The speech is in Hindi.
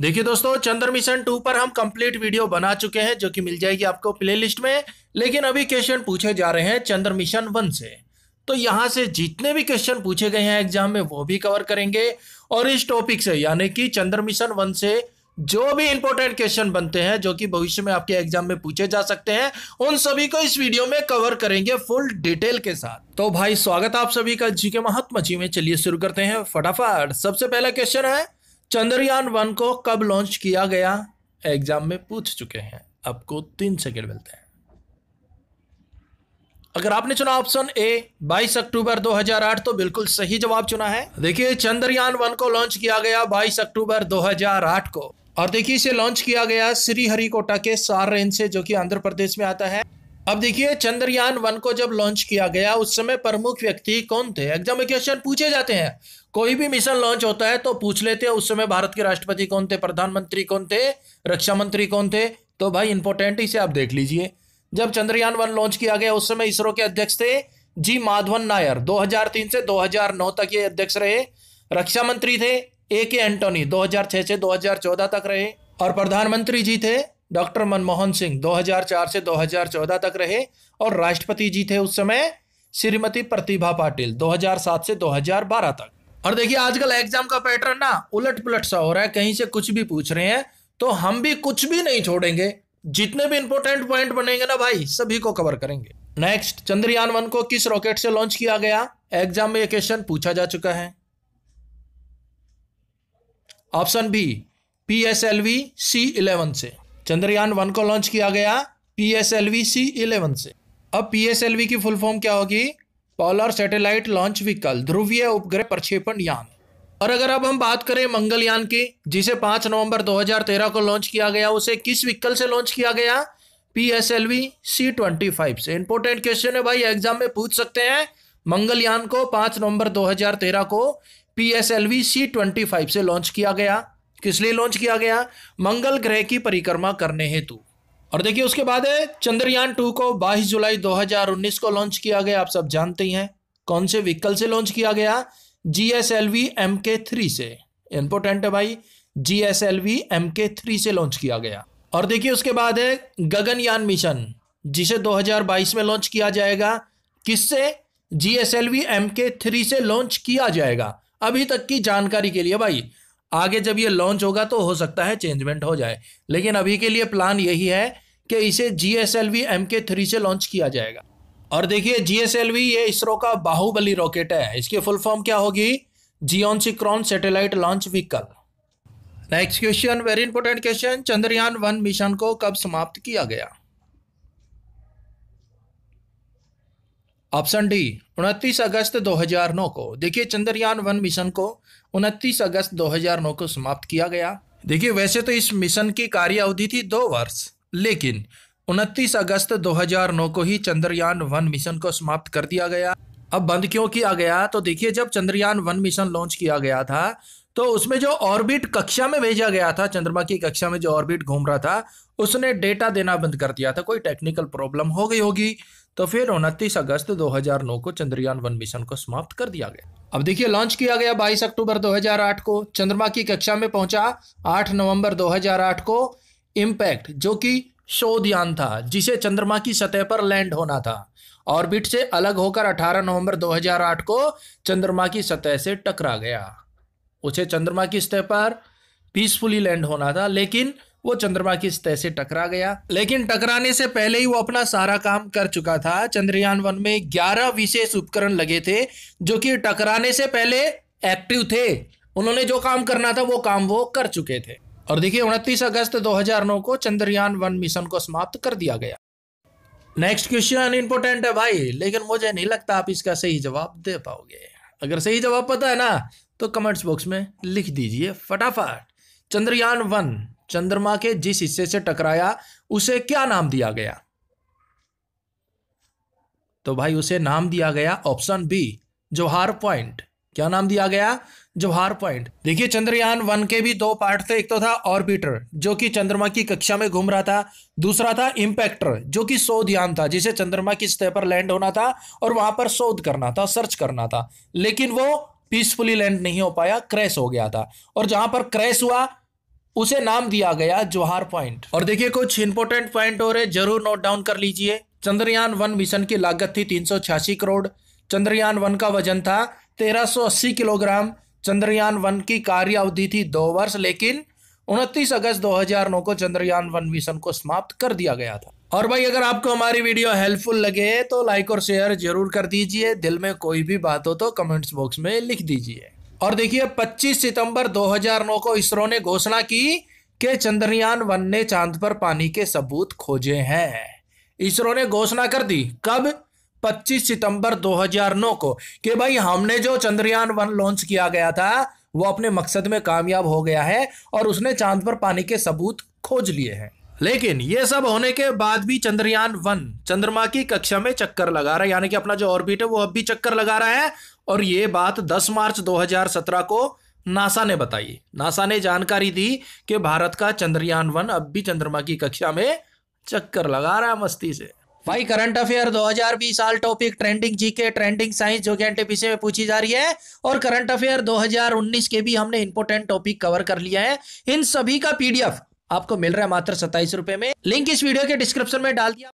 देखिए दोस्तों चंद्र मिशन टू पर हम कंप्लीट वीडियो बना चुके हैं जो कि मिल जाएगी आपको प्लेलिस्ट में लेकिन अभी क्वेश्चन पूछे जा रहे हैं चंद्र मिशन वन से तो यहाँ से जितने भी क्वेश्चन पूछे गए हैं एग्जाम में वो भी कवर करेंगे और इस टॉपिक से यानी कि चंद्र मिशन वन से जो भी इंपॉर्टेंट क्वेश्चन बनते हैं जो कि भविष्य में आपके एग्जाम में पूछे जा सकते हैं उन सभी को इस वीडियो में कवर करेंगे फुल डिटेल के साथ तो भाई स्वागत आप सभी का जी के महात्मा जी में चलिए शुरू करते हैं फटाफट सबसे पहला क्वेश्चन है चंद्रयान वन को कब लॉन्च किया गया एग्जाम में पूछ चुके हैं आपको तीन सेकेंड मिलते हैं अगर आपने चुना ऑप्शन ए 22 अक्टूबर 2008 तो बिल्कुल सही जवाब चुना है देखिए चंद्रयान वन को लॉन्च किया गया 22 अक्टूबर 2008 को और देखिए इसे लॉन्च किया गया श्रीहरिकोटा के सार रेंज से जो कि आंध्र प्रदेश में आता है अब देखिए चंद्रयान वन को जब लॉन्च किया गया उस समय प्रमुख व्यक्ति कौन थे एग्जाम में क्वेश्चन पूछे जाते हैं कोई भी मिशन लॉन्च होता है तो पूछ लेते हैं उस समय भारत के राष्ट्रपति कौन थे प्रधानमंत्री कौन थे रक्षा मंत्री कौन थे तो भाई इंपोर्टेंट इसे आप देख लीजिए जब चंद्रयान वन लॉन्च किया गया उस समय इसरो के अध्यक्ष थे जी माधवन नायर दो से दो तक ये अध्यक्ष रहे रक्षा मंत्री थे ए के एंटोनी दो से दो तक रहे और प्रधानमंत्री जी थे डॉक्टर मनमोहन सिंह 2004 से 2014 तक रहे और राष्ट्रपति जी थे उस समय श्रीमती प्रतिभा पाटिल 2007 से 2012 तक और देखिए आजकल एग्जाम का पैटर्न ना उलट पुलट सा हो रहा है कहीं से कुछ भी पूछ रहे हैं तो हम भी कुछ भी नहीं छोड़ेंगे जितने भी इंपोर्टेंट पॉइंट बनेंगे ना भाई सभी को कवर करेंगे नेक्स्ट चंद्रयान वन को किस रॉकेट से लॉन्च किया गया एग्जाम में यह क्वेश्चन पूछा जा चुका है option B P S L V C eleven से चंद्रयान वन को लॉन्च किया गया P S L V C eleven से अब पी एस एल वी की फुल फॉर्म क्या होगी पॉलर सैटेलाइट लॉन्च व्हीकल ध्रुवीय उपग्रह प्रक्षेपण यान और अगर अब हम बात करें मंगलयान की जिसे 5 नवंबर 2013 को लॉन्च किया गया उसे किस व्हीकल से लॉन्च किया गया P S L V C twenty five से इंपोर्टेंट क्वेश्चन है भाई एग्जाम में पूछ सकते हैं मंगलयान को 5 नवंबर 2013 को P S L V C twenty five से लॉन्च किया गया किस लिए लॉन्च किया गया मंगल ग्रह की परिक्रमा करने हेतु और देखिए उसके बाद है चंद्रयान टू को 22 जुलाई 2019 को लॉन्च किया गया आप सब जानते ही हैं कौन से व्हीकल से लॉन्च किया गया G S L V M K three से इंपोर्टेंट है भाई G S L V M K three से लॉन्च किया गया और देखिए उसके बाद है गगनयान मिशन जिसे 2022 में लॉन्च किया जाएगा किससे G S L V M K three से लॉन्च किया जाएगा अभी तक की जानकारी के लिए भाई आगे जब ये लॉन्च होगा तो हो सकता है चेंजमेंट हो जाए लेकिन अभी के लिए प्लान यही है कि इसे G S L V M K three से लॉन्च किया जाएगा और देखिए जी एस एल वी ये इसरो का बाहुबली रॉकेट है इसकी फुल फॉर्म क्या होगी geosynchronous satellite launch vehicle next question very important question Chandrayaan one mission को कब समाप्त किया गया ऑप्शन डी उनतीस अगस्त 2009 को देखिए चंद्रयान वन मिशन को 29 अगस्त 2009 को समाप्त किया गया देखिए वैसे तो इस मिशन की कार्य अवधि थी दो वर्ष लेकिन 29 अगस्त 2009 को ही चंद्रयान वन मिशन को समाप्त कर दिया गया अब बंद क्यों किया गया तो देखिए जब चंद्रयान वन मिशन लॉन्च किया गया था तो उसमें जो ऑर्बिट कक्षा में भेजा गया था चंद्रमा की कक्षा में जो ऑर्बिट घूम रहा था उसने डेटा देना बंद कर दिया था कोई टेक्निकल प्रॉब्लम हो गई होगी तो फिर उनतीस अगस्त 2009 को चंद्रयान वन मिशन को समाप्त कर दिया गया अब देखिए लॉन्च किया गया 22 अक्टूबर 2008 को चंद्रमा की कक्षा में पहुंचा 8 नवंबर 2008 को इम्पैक्ट जो कि शोध यान था जिसे चंद्रमा की सतह पर लैंड होना था ऑर्बिट से अलग होकर 18 नवंबर 2008 को चंद्रमा की सतह से टकरा गया उसे चंद्रमा की सतह पर पीसफुली लैंड होना था लेकिन वो चंद्रमा की सतह से टकरा गया लेकिन टकराने से पहले ही वो अपना सारा काम कर चुका था चंद्रयान वन में ग्यारह विशेष उपकरण लगे थे जो कि टकराने से पहले एक्टिव थे उन्होंने जो काम करना था वो काम वो कर चुके थे और देखिए उनतीस अगस्त 2009 को चंद्रयान वन मिशन को समाप्त कर दिया गया नेक्स्ट क्वेश्चन इंपोर्टेंट है भाई लेकिन मुझे नहीं लगता आप इसका सही जवाब दे पाओगे अगर सही जवाब पता है ना तो कमेंट्स बॉक्स में लिख दीजिए फटाफट चंद्रयान वन चंद्रमा के जिस हिस्से से टकराया उसे क्या नाम दिया गया तो भाई उसे नाम दिया गया ऑप्शन बी जोहार पॉइंट क्या नाम दिया गया जोहार पॉइंट देखिए चंद्रयान वन के भी दो पार्ट थे एक तो था ऑर्बिटर जो कि चंद्रमा की कक्षा में घूम रहा था दूसरा था इंपैक्टर जो कि शोध यान था जिसे चंद्रमा की सतह पर लैंड होना था और वहां पर शोध करना था सर्च करना था लेकिन वो पीसफुली लैंड नहीं हो पाया क्रैश हो गया था और जहां पर क्रैश हुआ उसे नाम दिया गया जोहार पॉइंट और देखिए कुछ इंपोर्टेंट पॉइंट और है जरूर नोट डाउन कर लीजिए चंद्रयान वन मिशन की लागत थी तीन करोड़ चंद्रयान वन का वजन था 1380 किलोग्राम चंद्रयान वन की कार्य अवधि थी दो वर्ष लेकिन उनतीस अगस्त 2009 को चंद्रयान वन मिशन को समाप्त कर दिया गया था और भाई अगर आपको हमारी वीडियो हेल्पफुल लगे तो लाइक और शेयर जरूर कर दीजिए दिल में कोई भी बात हो तो कमेंट्स बॉक्स में लिख दीजिए और देखिए 25 सितंबर 2009 को इसरो ने घोषणा की कि चंद्रयान वन ने चांद पर पानी के सबूत खोजे हैं इसरो ने घोषणा कर दी कब 25 सितंबर 2009 को कि भाई हमने जो चंद्रयान वन लॉन्च किया गया था वो अपने मकसद में कामयाब हो गया है और उसने चांद पर पानी के सबूत खोज लिए हैं लेकिन ये सब होने के बाद भी चंद्रयान वन चंद्रमा की कक्षा में चक्कर लगा रहा है यानी कि अपना जो ऑर्बिट है वो अब भी चक्कर लगा रहा है और ये बात 10 मार्च 2017 को नासा ने बताई नासा ने जानकारी दी कि भारत का चंद्रयान वन अब भी चंद्रमा की कक्षा में चक्कर लगा रहा है मस्ती से भाई करंट अफेयर 2020 साल topic trending GK trending science जो कि पीछे में पूछी जा रही है और करंट अफेयर 2019 के भी हमने इंपोर्टेंट टॉपिक कवर कर लिया है इन सभी का पीडीएफ आपको मिल रहा है मात्र सत्ताईस रुपए में लिंक इस वीडियो के डिस्क्रिप्शन में डाल दिया